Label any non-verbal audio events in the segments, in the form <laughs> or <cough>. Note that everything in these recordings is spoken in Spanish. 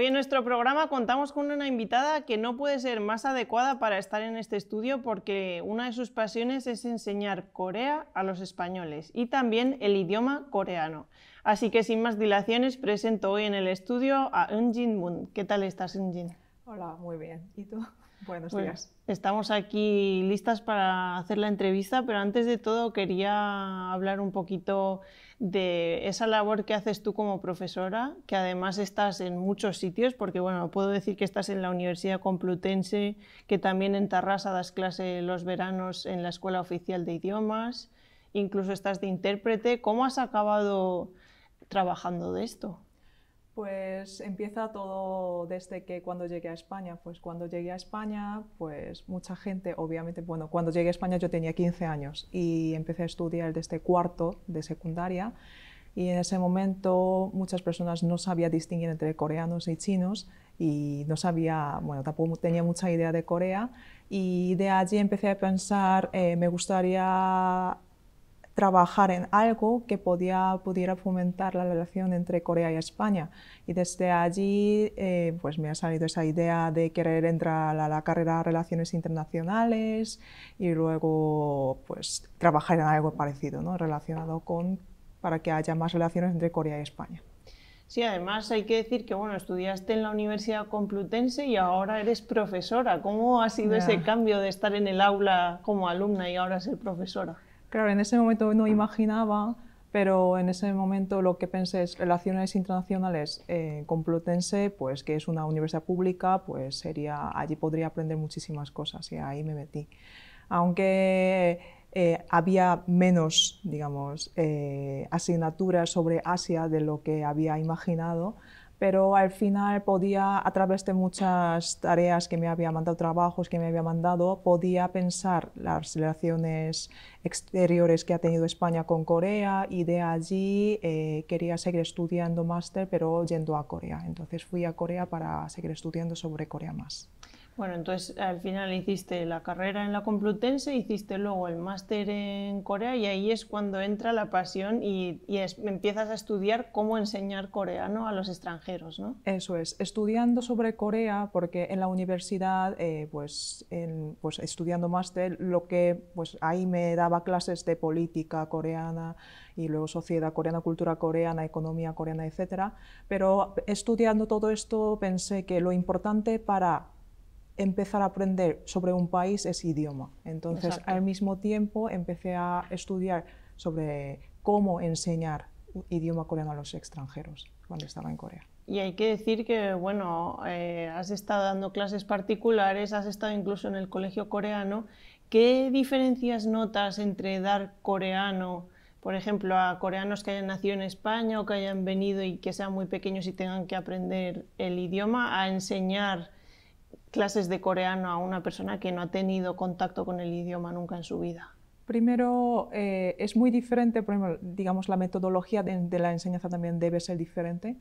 Hoy en nuestro programa contamos con una invitada que no puede ser más adecuada para estar en este estudio porque una de sus pasiones es enseñar Corea a los españoles y también el idioma coreano. Así que sin más dilaciones presento hoy en el estudio a Eunjin Moon. ¿Qué tal estás, Eunjin? Hola, muy bien. ¿Y tú? <laughs> Buenos días. Estamos aquí listas para hacer la entrevista, pero antes de todo quería hablar un poquito de esa labor que haces tú como profesora, que además estás en muchos sitios, porque bueno, puedo decir que estás en la Universidad Complutense, que también en Tarrasa das clase los veranos en la Escuela Oficial de Idiomas, incluso estás de intérprete. ¿Cómo has acabado trabajando de esto? Pues empieza todo desde que cuando llegué a España. Pues cuando llegué a España, pues mucha gente, obviamente, bueno, cuando llegué a España yo tenía 15 años y empecé a estudiar desde cuarto de secundaria y en ese momento muchas personas no sabían distinguir entre coreanos y chinos y no sabía, bueno, tampoco tenía mucha idea de Corea y de allí empecé a pensar, eh, me gustaría trabajar en algo que podía, pudiera fomentar la relación entre Corea y España. Y desde allí eh, pues me ha salido esa idea de querer entrar a la carrera de Relaciones Internacionales y luego pues, trabajar en algo parecido, ¿no? relacionado con para que haya más relaciones entre Corea y España. Sí, además hay que decir que bueno, estudiaste en la Universidad Complutense y ahora eres profesora. ¿Cómo ha sido ese cambio de estar en el aula como alumna y ahora ser profesora? Claro, en ese momento no imaginaba, pero en ese momento lo que pensé es relaciones internacionales eh, complutense, pues que es una universidad pública, pues sería, allí podría aprender muchísimas cosas y ahí me metí. Aunque eh, había menos, digamos, eh, asignaturas sobre Asia de lo que había imaginado, pero al final podía, a través de muchas tareas que me había mandado, trabajos que me había mandado, podía pensar las relaciones exteriores que ha tenido España con Corea y de allí eh, quería seguir estudiando máster, pero yendo a Corea. Entonces fui a Corea para seguir estudiando sobre Corea más. Bueno, entonces al final hiciste la carrera en la Complutense, hiciste luego el máster en Corea y ahí es cuando entra la pasión y, empiezas a estudiar cómo enseñar coreano a los extranjeros, ¿no? Eso es, estudiando sobre Corea, porque en la universidad, eh, pues, pues estudiando máster, lo que, pues ahí me daba clases de política coreana y luego sociedad coreana, cultura coreana, economía coreana, etcétera. Pero estudiando todo esto pensé que lo importante para empezar a aprender sobre un país es idioma. Entonces, al mismo tiempo empecé a estudiar sobre cómo enseñar idioma coreano a los extranjeros cuando estaba en Corea. Y hay que decir que, bueno, eh, has estado dando clases particulares, has estado incluso en el colegio coreano. ¿Qué diferencias notas entre dar coreano, por ejemplo, a coreanos que hayan nacido en España o que hayan venido y que sean muy pequeños y tengan que aprender el idioma, a enseñar clases de coreano a una persona que no ha tenido contacto con el idioma nunca en su vida? Primero, eh, es muy diferente, digamos, la metodología de, la enseñanza también debe ser diferente.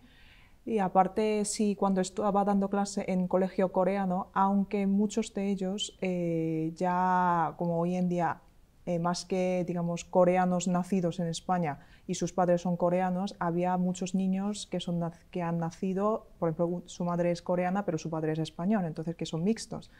Y aparte, sí, cuando estaba dando clase en colegio coreano, aunque muchos de ellos eh, ya, como hoy en día, eh, más que digamos coreanos nacidos en España y sus padres son coreanos, había muchos niños que, son, que han nacido, por ejemplo, su madre es coreana pero su padre es español, entonces que son mixtos.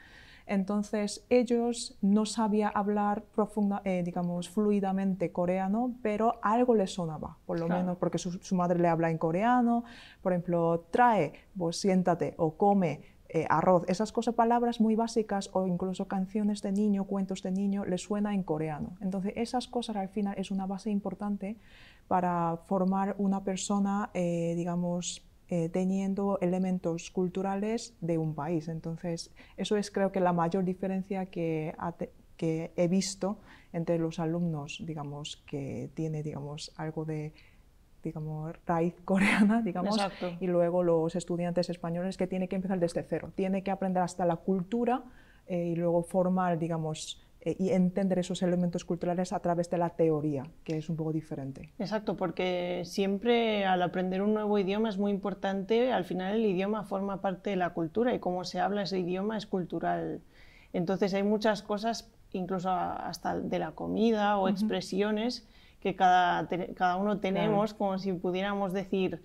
Entonces ellos no sabían hablar profunda, eh, digamos, fluidamente coreano, pero algo les sonaba, por lo menos porque su, su, madre le habla en coreano, por ejemplo, trae, vos siéntate o come, eh, arroz, esas cosas, palabras muy básicas o incluso canciones de niño, cuentos de niño, le suena en coreano. Entonces, esas cosas al final es una base importante para formar una persona, eh, digamos, eh, teniendo elementos culturales de un país. Entonces, eso es creo que la mayor diferencia que, que he visto entre los alumnos, digamos, que tiene, digamos, algo de digamos, raíz <laughs> coreana, digamos, y luego los estudiantes españoles que tiene que empezar desde cero, tiene que aprender hasta la cultura eh, y luego formar, digamos, eh, y entender esos elementos culturales a través de la teoría, que es un poco diferente. Exacto, porque siempre al aprender un nuevo idioma es muy importante, al final el idioma forma parte de la cultura y cómo se habla ese idioma es cultural. Entonces hay muchas cosas, incluso hasta de la comida o expresiones, que cada, cada uno tenemos, como si pudiéramos decir,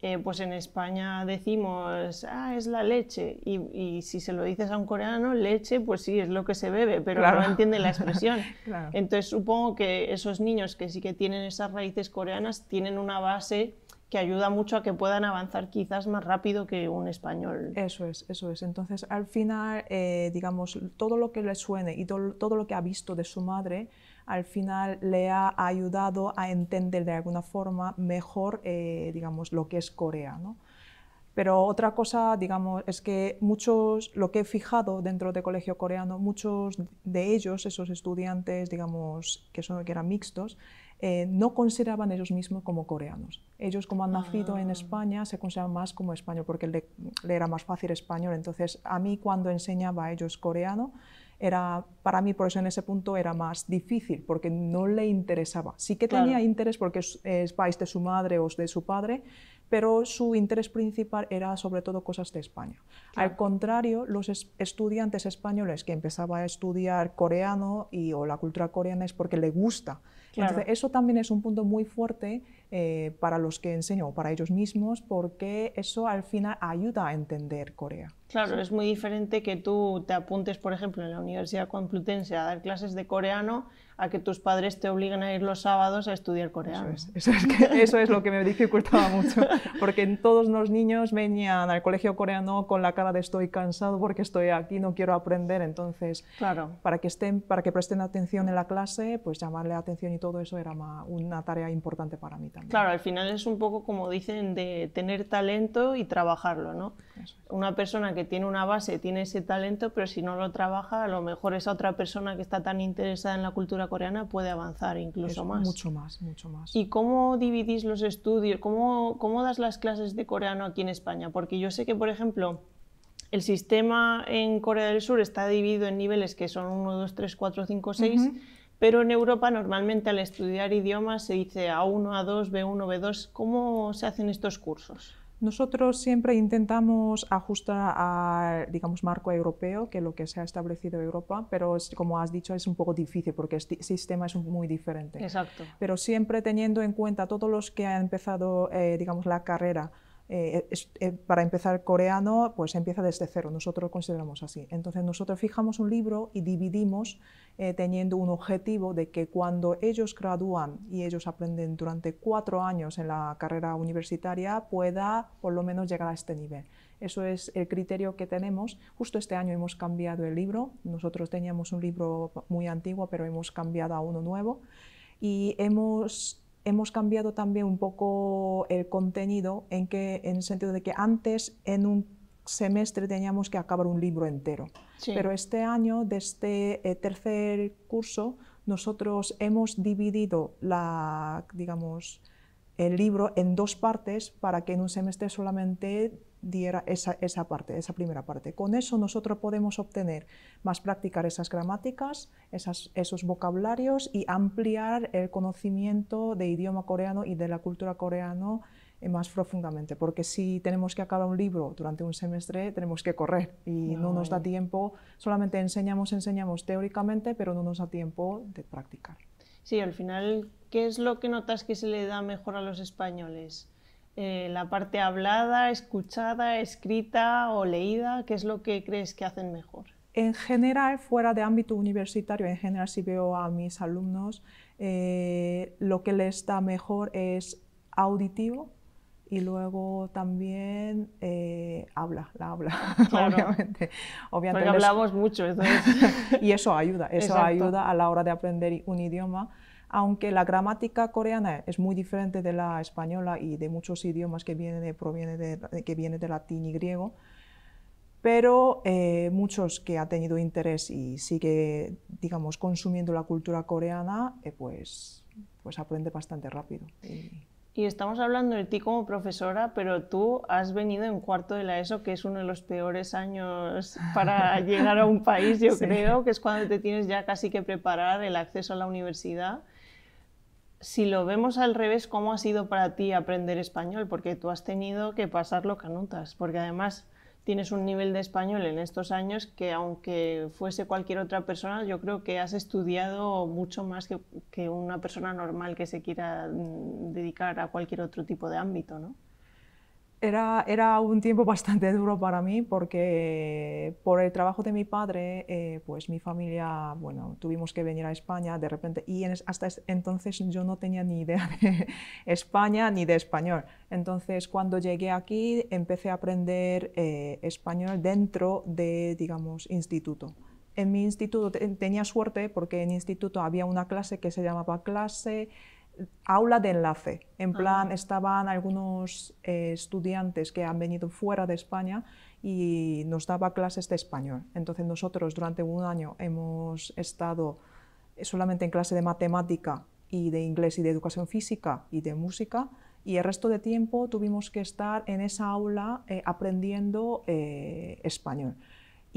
eh, pues en España decimos, ah, es la leche, y, si se lo dices a un coreano, leche, pues sí, es lo que se bebe, pero no entiende la expresión. <laughs> Entonces supongo que esos niños que sí que tienen esas raíces coreanas tienen una base que ayuda mucho a que puedan avanzar quizás más rápido que un español. Eso es, eso es. Entonces, al final, eh, digamos, todo lo que le suene y todo, lo que ha visto de su madre, al final le ha ayudado a entender de alguna forma mejor, eh, digamos, lo que es Corea, Pero otra cosa, digamos, es que muchos, lo que he fijado dentro del colegio coreano, muchos de ellos, esos estudiantes, digamos, que, son, que eran mixtos, eh, no consideraban ellos mismos como coreanos. Ellos, como han nacido en ah. España, se consideran más como español porque le, era más fácil español. Entonces, a mí cuando enseñaba a ellos coreano, era, para mí, por eso en ese punto era más difícil, porque no le interesaba. Sí que tenía interés porque es, país de su madre o de su padre, pero su interés principal era sobre todo cosas de España. Al contrario, los estudiantes españoles que empezaban a estudiar coreano y, o la cultura coreana es porque le gusta entonces, eso también es un punto muy fuerte eh, para los que enseño, para ellos mismos, porque eso al final ayuda a entender Corea. Claro, es muy diferente que tú te apuntes, por ejemplo, en la Universidad Complutense a dar clases de coreano a que tus padres te obliguen a ir los sábados a estudiar coreano. Eso es, lo que me dificultaba mucho, porque todos los niños venían al colegio coreano con la cara de estoy cansado porque estoy aquí, no quiero aprender, entonces claro. para, que estén, para que presten atención en la clase, pues llamarle atención y todo eso era una tarea importante para mí. Claro, al final es un poco como dicen de tener talento y trabajarlo, ¿no? Una persona que tiene una base tiene ese talento, pero si no lo trabaja, a lo mejor esa otra persona que está tan interesada en la cultura coreana puede avanzar incluso más. Mucho más, mucho más. ¿Y cómo dividís los estudios? ¿Cómo, ¿Cómo das las clases de coreano aquí en España? Porque yo sé que, por ejemplo, el sistema en Corea del Sur está dividido en niveles que son 1, 2, 3, 4, 5, 6. Pero en Europa normalmente al estudiar idiomas se dice A1, A2, B1, B2. ¿Cómo se hacen estos cursos? Nosotros siempre intentamos ajustar al digamos, marco europeo, que es lo que se ha establecido en Europa, pero como has dicho, es un poco difícil porque el sistema es muy diferente. Exacto. Pero siempre teniendo en cuenta todos los que han empezado, eh, digamos, la carrera, eh, eh, para empezar coreano, pues empieza desde cero, nosotros lo consideramos así. Entonces nosotros fijamos un libro y dividimos eh, teniendo un objetivo de que cuando ellos gradúan y ellos aprenden durante cuatro años en la carrera universitaria, pueda por lo menos llegar a este nivel. Eso es el criterio que tenemos. Justo este año hemos cambiado el libro. Nosotros teníamos un libro muy antiguo, pero hemos cambiado a uno nuevo. Y hemos hemos cambiado también un poco el contenido en, el sentido de que antes en un semestre teníamos que acabar un libro entero. Pero este año, desde el este, eh, tercer curso, nosotros hemos dividido la, digamos, el libro en dos partes para que en un semestre solamente diera esa, parte, esa primera parte. Con eso nosotros podemos obtener más practicar esas gramáticas, esos vocabularios y ampliar el conocimiento de idioma coreano y de la cultura coreana eh, más profundamente, porque si tenemos que acabar un libro durante un semestre, tenemos que correr y no, no nos da tiempo, solamente enseñamos, enseñamos teóricamente, pero no nos da tiempo de practicar. Sí, al final, ¿qué es lo que notas que se le da mejor a los españoles? Eh, la parte hablada, escuchada, escrita o leída? ¿Qué es lo que crees que hacen mejor? En general, fuera de ámbito universitario, en general si veo a mis alumnos, eh, lo que les da mejor es auditivo y luego también eh, habla, la habla, <laughs> obviamente. Porque hablamos mucho, <laughs> y eso ayuda, eso ayuda a la hora de aprender un idioma aunque la gramática coreana es muy diferente de la española y de muchos idiomas que viene de, proviene que viene de latín y griego, pero eh, muchos que ha tenido interés y sigue, digamos, consumiendo la cultura coreana, eh, pues, pues aprende bastante rápido. Y... estamos hablando de ti como profesora, pero tú has venido en cuarto de la ESO, que es uno de los peores años para llegar a un país, yo <laughs> creo, que es cuando te tienes ya casi que preparar el acceso a la universidad si lo vemos al revés, ¿cómo ha sido para ti aprender español? Porque tú has tenido que pasarlo canutas, porque además tienes un nivel de español en estos años que aunque fuese cualquier otra persona, yo creo que has estudiado mucho más que, que una persona normal que se quiera mm, dedicar a cualquier otro tipo de ámbito, ¿no? Era, un tiempo bastante <laughs> duro para mí porque por el trabajo de mi padre, eh, pues mi familia, bueno, tuvimos que venir a España de repente y hasta entonces yo no tenía ni idea <laughs> de España ni de español. Entonces cuando llegué aquí empecé a aprender eh, español dentro de, digamos, instituto. En mi instituto tenía suerte porque en instituto había una clase que se llamaba clase aula de enlace. En ah. plan, estaban algunos eh, estudiantes que han venido fuera de España y nos daba clases de español. Entonces nosotros durante un año hemos estado solamente en clase de matemática y de inglés y de educación física y de música y el resto de tiempo tuvimos que estar en esa aula eh, aprendiendo eh, español.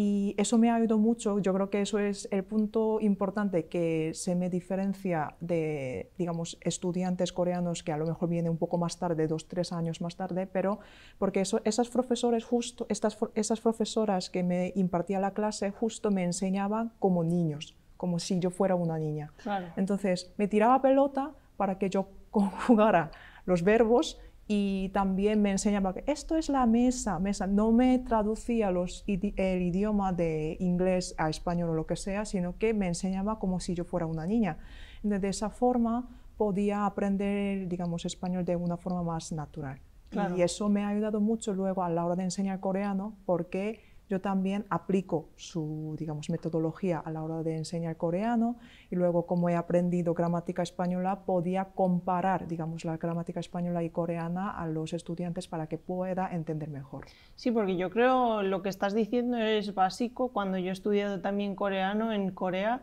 Y eso me ha ayudado mucho, yo creo que eso es el punto importante que se me diferencia de, digamos, estudiantes coreanos que a lo mejor vienen un poco más tarde, dos, tres años más tarde, pero porque eso, esas profesores justo, estas, esas profesoras que me impartía la clase justo me enseñaban como niños, como si yo fuera una niña. Entonces me tiraba pelota para que yo conjugara <laughs> los verbos y también me enseñaba que esto es la mesa, mesa. No me traducía el idioma de inglés a español o lo que sea, sino que me enseñaba como si yo fuera una niña. De esa forma podía aprender, digamos, español de una forma más natural. Y eso me ha ayudado mucho luego a la hora de enseñar coreano porque yo también aplico su, digamos, metodología a la hora de enseñar coreano y luego como he aprendido gramática española, podía comparar, digamos, la gramática española y coreana a los estudiantes para que pueda entender mejor. Sí, porque yo creo lo que estás diciendo es básico. Cuando yo he estudiado también coreano en Corea,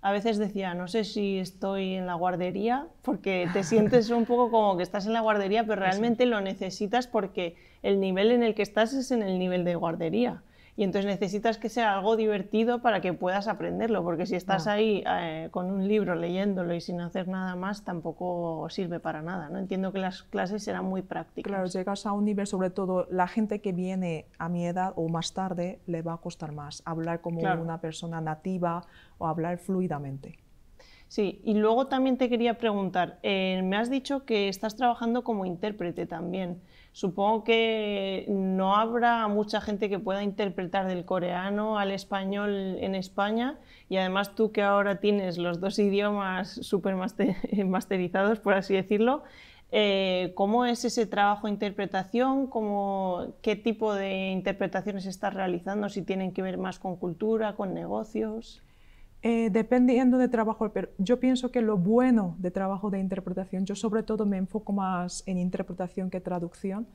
a veces decía, no sé si estoy en la guardería, porque te <laughs> sientes un poco como que estás en la guardería, pero realmente lo necesitas porque el nivel en el que estás es en el nivel de guardería y entonces necesitas que sea algo divertido para que puedas aprenderlo, porque si estás ah. ahí eh, con un libro leyéndolo y sin hacer nada más, tampoco sirve para nada. ¿no? Entiendo que las clases serán muy prácticas. Claro, llegas a un nivel, sobre todo la gente que viene a mi edad o más tarde, le va a costar más hablar como una persona nativa o hablar fluidamente. Sí, y luego también te quería preguntar, eh, me has dicho que estás trabajando como intérprete también. Supongo que no habrá mucha gente que pueda interpretar del coreano al español en España y además tú que ahora tienes los dos idiomas super <laughs> masterizados, por así decirlo, eh, ¿cómo es ese trabajo de interpretación? ¿Cómo, ¿Qué tipo de interpretaciones estás realizando? ¿Si tienen que ver más con cultura, con negocios? Eh, dependiendo de trabajo, pero yo pienso que lo bueno de trabajo de interpretación, yo sobre todo me enfoco más en interpretación que traducción,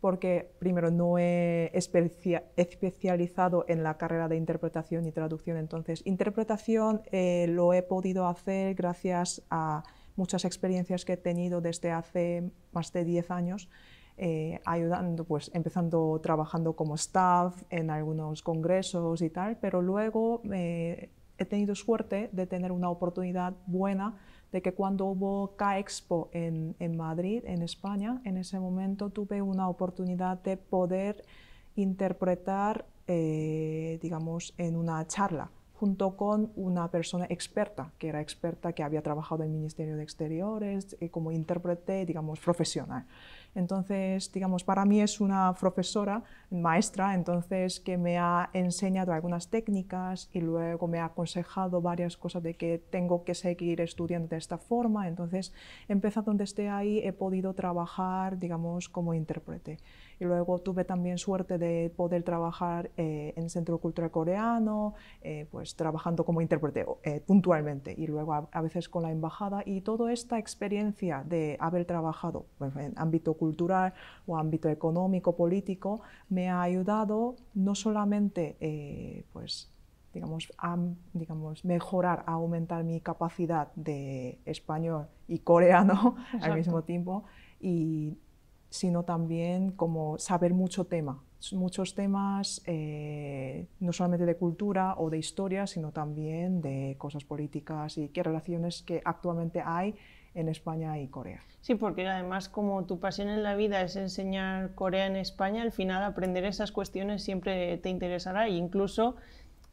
porque primero no he especializado en la carrera de interpretación y traducción, entonces interpretación eh, lo he podido hacer gracias a muchas experiencias que he tenido desde hace más de 10 años, eh, ayudando, pues empezando trabajando como staff en algunos congresos y tal, pero luego he tenido suerte de tener una oportunidad buena de que cuando hubo K-Expo en, Madrid, en España, en ese momento tuve una oportunidad de poder interpretar, eh, digamos, en una charla junto con una persona experta, que era experta, que había trabajado en el Ministerio de Exteriores, eh, como intérprete, digamos, profesional. Entonces, digamos, para mí es una profesora, maestra, entonces que me ha enseñado algunas técnicas y luego me ha aconsejado varias cosas de que tengo que seguir estudiando de esta forma. Entonces, empezando esté ahí, he podido trabajar, digamos, como intérprete. Y luego tuve también suerte de poder trabajar eh, en Centro Cultural Coreano, eh, pues trabajando como intérprete eh, puntualmente y luego a, veces con la embajada. Y toda esta experiencia de haber trabajado pues, en ámbito cultural o ámbito económico, político, me ha ayudado no solamente pues, digamos, a, digamos, mejorar, a aumentar mi capacidad de español y coreano <laughs> al mismo tiempo y sino también como saber mucho tema, muchos temas, eh, no solamente de cultura o de historia, sino también de cosas políticas y qué relaciones que actualmente hay en España y Corea. Sí, porque además como tu pasión en la vida es enseñar Corea en España, al final aprender esas cuestiones siempre te interesará e incluso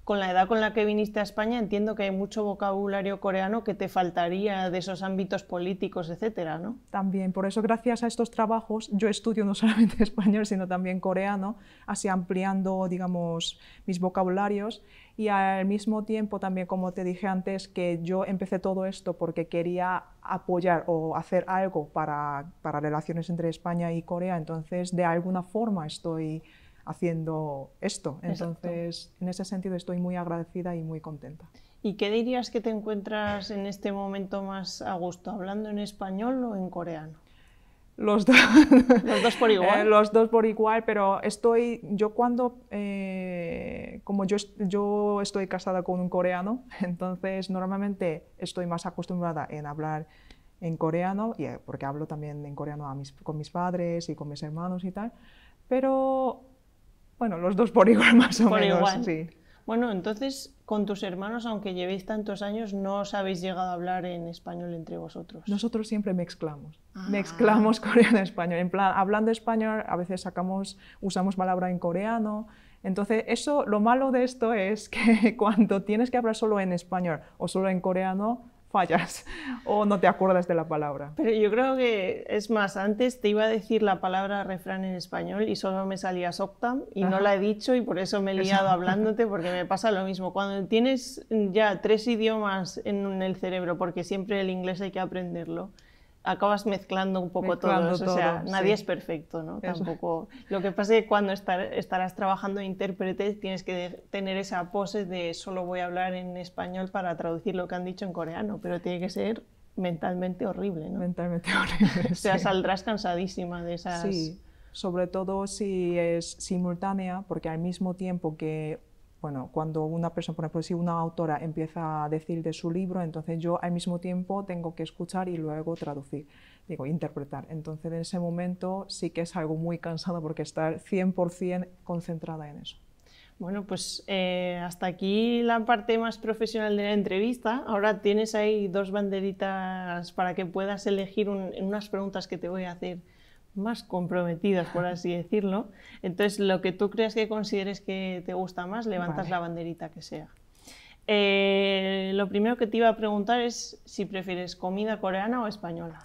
con la edad con la que viniste a España entiendo que hay mucho vocabulario coreano que te faltaría de esos ámbitos políticos, etcétera, ¿no? También, por eso gracias a estos trabajos yo estudio no <laughs> solamente español, sino también coreano, así ampliando, digamos, mis vocabularios y al mismo tiempo también, como te dije antes, que yo empecé todo esto porque quería apoyar o hacer algo para, para relaciones entre España y Corea, entonces de alguna forma estoy haciendo esto. Entonces, en ese sentido estoy muy agradecida y muy contenta. ¿Y qué dirías que te encuentras en este momento más a gusto, hablando en español o en coreano? Los, dos, <laughs> los dos por igual. Eh, los dos por igual, pero estoy, yo cuando, eh, como yo, yo estoy casada con un coreano, <laughs> entonces normalmente estoy más acostumbrada en hablar en coreano, y, eh, porque hablo también en coreano con mis padres y con mis hermanos y tal, pero bueno, los dos por igual <laughs> más o menos. Bueno, entonces con tus hermanos, aunque llevéis tantos años, no os habéis llegado a hablar en español entre vosotros. Nosotros siempre mezclamos, ah. mezclamos <laughs> coreano-español. E en plan, hablando español, a veces sacamos, usamos palabra en coreano. Entonces, eso, lo malo de esto es que <laughs> cuando tienes que hablar solo en español o solo en coreano, fallas o no te acuerdas de la palabra. Pero yo creo que, es más, antes te iba a decir la palabra refrán en español y solo me salía soctam y no la he dicho y por eso me he liado <laughs> hablándote porque me pasa lo mismo. Cuando tienes ya tres idiomas en el cerebro, porque siempre el inglés hay que aprenderlo, acabas mezclando un poco todos, todo, o sea, nadie es perfecto, ¿no? Tampoco. Lo que pasa es que cuando estarás trabajando intérprete tienes que tener esa pose de solo voy a hablar en español para traducir lo que han dicho en coreano, pero tiene que ser mentalmente horrible, ¿no? Mentalmente <laughs> horrible. o sea, saldrás cansadísima de esas. Sí, sobre todo si es simultánea, porque al mismo tiempo que bueno, cuando una persona, por ejemplo, si una autora empieza a decir de su libro, entonces yo al mismo tiempo tengo que escuchar y luego traducir, digo, interpretar. Entonces en ese momento sí que es algo muy cansado porque estar 100% concentrada en eso. Bueno, pues eh, hasta aquí la parte más profesional de la entrevista. Ahora tienes ahí dos banderitas para que puedas elegir unas preguntas que te voy a hacer más comprometidas, por así <laughs> decirlo. Entonces, lo que tú creas que consideres que te gusta más, levantas la banderita que sea. Eh, lo primero que te iba a preguntar es si prefieres comida coreana o española.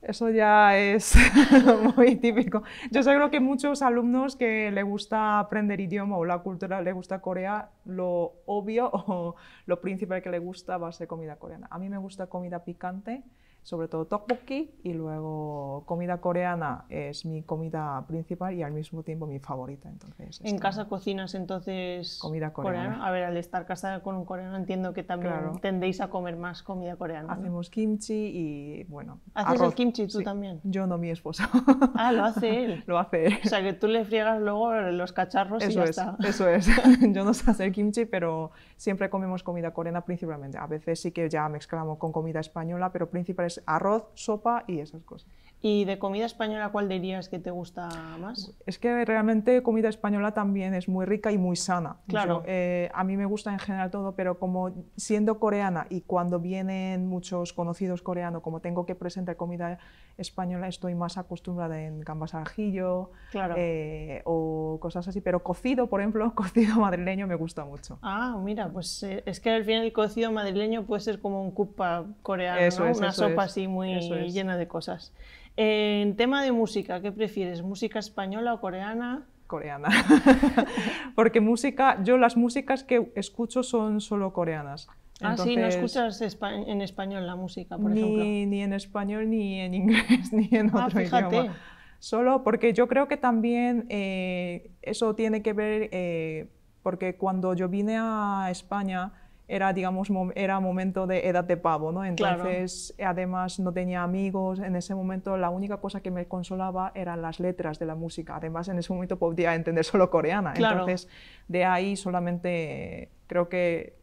Eso ya es <laughs> muy típico. Yo seguro que muchos alumnos que le gusta aprender idioma o la cultura le gusta Corea, lo obvio <laughs> o lo principal que le gusta va a ser comida coreana. A mí me gusta comida picante, sobre todo tteokbokki y luego comida coreana es mi comida principal y al mismo tiempo mi favorita. Entonces, ¿En casa cocinas entonces comida coreana. A ver, al estar casada con un coreano entiendo que también tendéis a comer más comida coreana. Hacemos kimchi y bueno. ¿Haces el kimchi tú también? Yo no, mi esposa. Ah, lo hace él. <laughs> lo hace él. O sea que tú le friegas luego los cacharros eso y ya es, Eso es. <laughs> Yo no sé hacer kimchi, pero siempre comemos comida coreana principalmente. A veces sí que ya me exclamo con comida española, pero principalmente arroz, sopa y esas cosas. ¿Y de comida española cuál dirías que te gusta más? Es que realmente comida española también es muy rica y muy sana. Claro. Eh, a mí me gusta en general todo, pero como siendo coreana y cuando vienen muchos conocidos coreanos, como tengo que presentar comida española, estoy más acostumbrada en gambas al ajillo eh, o cosas así. Pero cocido, por ejemplo, <laughs> cocido madrileño me gusta mucho. Ah, mira, pues eh, es que al final el cocido madrileño puede ser como un cupa coreano, una sopa así muy llena de cosas. En tema de música, ¿qué prefieres? ¿Música española o coreana? Coreana. <laughs> Porque música, yo las músicas que escucho son solo coreanas. ah, sí, no escuchas en español la música, por ejemplo. Ni en español, ni en inglés, <laughs> ni en ah, otro idioma. Solo porque yo creo que también eh, eso tiene que ver, eh, porque cuando yo vine a España, era, digamos, era momento de edad de pavo, ¿no? Entonces, además, no tenía amigos. En ese momento, la única cosa que me consolaba eran las letras de la música. Además, en ese momento podía entender solo coreana. Entonces, de ahí solamente creo que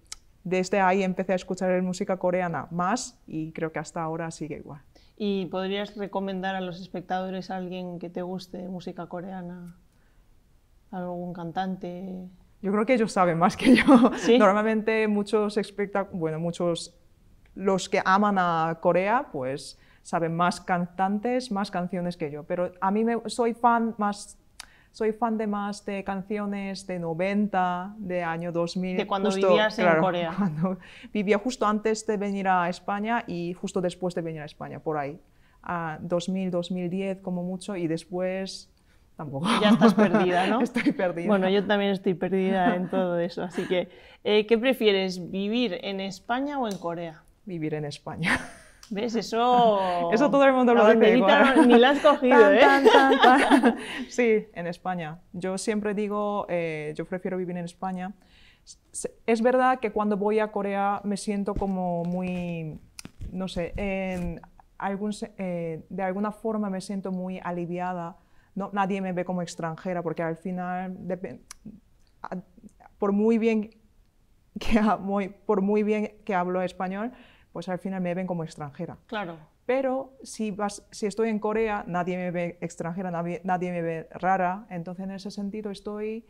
desde ahí empecé a escuchar música coreana más y creo que hasta ahora sigue igual. ¿Y podrías recomendar a los espectadores a alguien que te guste música coreana? ¿Algún cantante? Yo creo que ellos saben más que yo. <laughs> Normalmente muchos espectáculos, bueno, muchos los que aman a Corea, pues saben más cantantes, más canciones que yo. Pero a mí me, soy fan más soy fan de más de canciones de 90, de año 2000. De cuando vivías en Corea. <laughs> Cuando vivía justo antes de venir a España y justo después de venir a España, por ahí. A 2000, 2010 como mucho y después ya estás perdida, <laughs> ¿no? estoy perdida. Bueno, yo también estoy perdida en todo eso. Así que, eh, ¿qué prefieres, vivir en España o en Corea? Vivir en España. <laughs> ¿Ves? Eso. <laughs> Eso todo el mundo lo dice. Igual. Ni la has cogido, ¿eh? sí, en España. Yo siempre digo, eh, yo prefiero vivir en España. Es verdad que cuando voy a Corea me siento como muy, no sé, eh, de alguna forma me siento muy aliviada no, nadie me ve como extranjera, porque al final, por muy bien que, por muy bien que hablo español, pues al final me ven como extranjera. Claro. Pero si, vas, si estoy en Corea, nadie me ve extranjera, nadie, nadie me ve rara. Entonces, en ese sentido, estoy,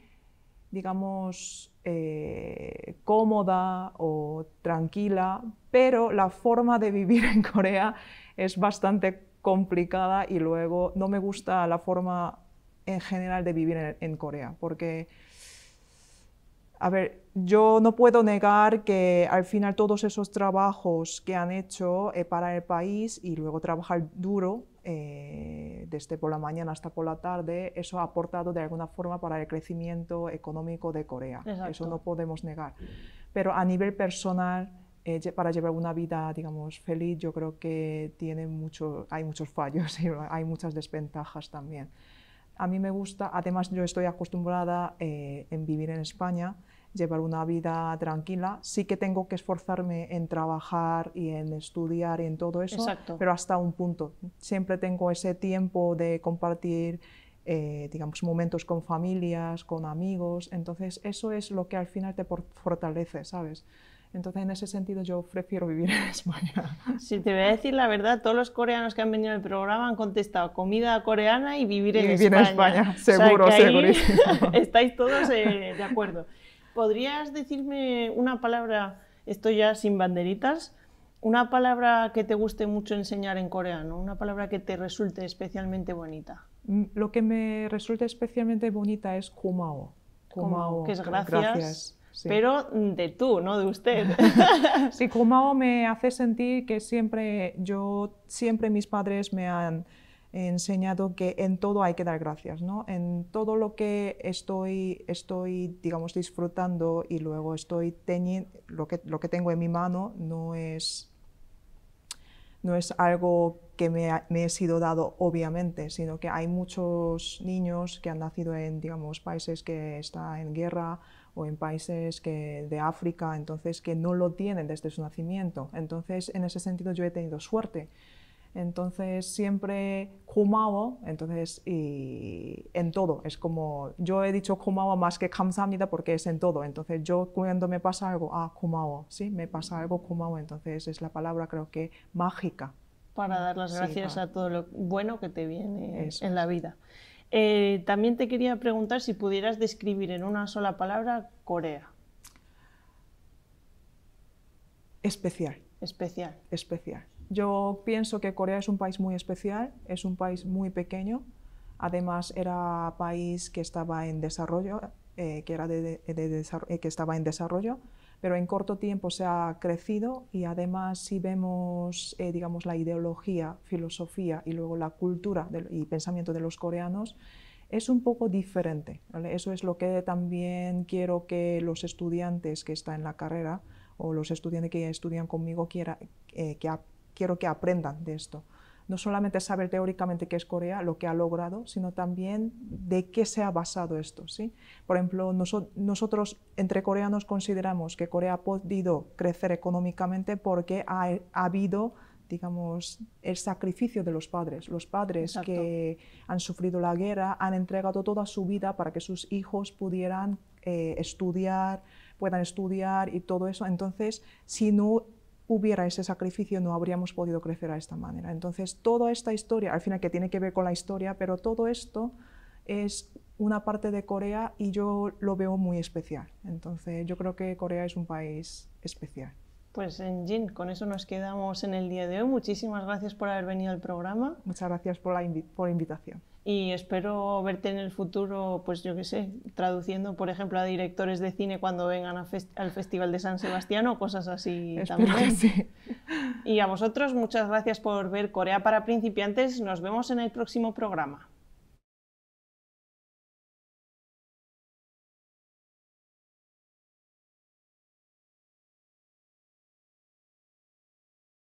digamos, eh, cómoda o tranquila, pero la forma de vivir <laughs> en Corea es bastante complicada y luego no me gusta la forma en general de vivir en, Corea, porque, a ver, yo no puedo negar que al final todos esos trabajos que han hecho eh, para el país y luego trabajar duro eh, desde por la mañana hasta por la tarde, eso ha aportado de alguna forma para el crecimiento económico de Corea. Eso no podemos negar. Pero a nivel personal, eh, para llevar una vida, digamos, feliz, yo creo que tiene hay muchos fallos y <laughs> hay muchas desventajas también. A mí me gusta, además yo estoy acostumbrada eh, en vivir en España, llevar una vida tranquila. Sí que tengo que esforzarme en trabajar y en estudiar y en todo eso, pero hasta un punto. Siempre tengo ese tiempo de compartir eh, digamos, momentos con familias, con amigos. Entonces, eso es lo que al final te fortalece, ¿sabes? Entonces, en ese sentido, yo prefiero vivir en <laughs> España. Si te voy a decir la verdad, todos los coreanos que han venido al programa han contestado comida coreana y vivir en y vivir España. en España, seguro, seguro. <laughs> Estáis todos eh, de acuerdo. ¿Podrías decirme una palabra, estoy ya sin banderitas, una palabra que te guste mucho enseñar en coreano, una palabra que te resulte especialmente bonita? Mm, lo que me resulta especialmente bonita es kumao. Kumao, que es eh, gracias pero de tú, no de usted. <laughs> sí, Kumao me hace sentir que siempre, yo, siempre mis padres me han enseñado que en todo hay que dar gracias, ¿no? En todo lo que estoy, estoy digamos, disfrutando y luego estoy teniendo lo que, lo que tengo en mi mano no es no es algo que me, he sido dado obviamente, sino que hay muchos niños que han nacido en, digamos, países que están en guerra o en países de África, entonces que no lo tienen desde su nacimiento. Entonces, en ese sentido yo he tenido suerte entonces siempre kumao, entonces y en todo, es como yo he dicho kumao más que kamsamnida porque es en todo, entonces yo cuando me pasa algo, ah, kumao, sí, me pasa algo kumao, entonces es la palabra creo que mágica. Para dar las gracias ah. a todo lo bueno que te viene en la vida. Eh, también te quería preguntar si pudieras describir en una sola palabra Corea. Especial. Especial. Especial. Yo pienso que Corea es un país muy especial, es un país muy pequeño, además era país que estaba en desarrollo, eh, que, era de, eh, eh, que estaba en desarrollo, pero en corto tiempo se ha crecido y además si vemos digamos, la ideología, filosofía y luego la cultura y pensamiento de los coreanos, es un poco diferente. Eso es lo que también quiero que los estudiantes que están en la carrera o los estudiantes que estudian conmigo quiera, eh, que, quiero que aprendan de esto. No solamente saber teóricamente qué es Corea, lo que ha logrado, sino también de qué se ha basado esto. ¿sí? Por ejemplo, nosotros entre coreanos consideramos que Corea ha podido crecer económicamente porque ha, habido digamos, el sacrificio de los padres. Los padres que han sufrido la guerra han entregado toda su vida para que sus hijos pudieran eh, estudiar, puedan estudiar y todo eso. Entonces, si no hubiera ese sacrificio no habríamos podido crecer a esta manera. Entonces, toda esta historia, al final que tiene que ver con la historia, pero todo esto es una parte de Corea y yo lo veo muy especial. Entonces, yo creo que Corea es un país especial. Pues Jin, con eso nos quedamos en el día de hoy. Muchísimas gracias por haber venido al programa. Muchas gracias por la por invitación y espero verte en el futuro, pues yo qué sé, traduciendo, por ejemplo, a directores de cine cuando vengan al Festival de San Sebastián o cosas así <laughs> también. Y a vosotros, muchas gracias por ver Corea para principiantes. Nos vemos en el próximo programa.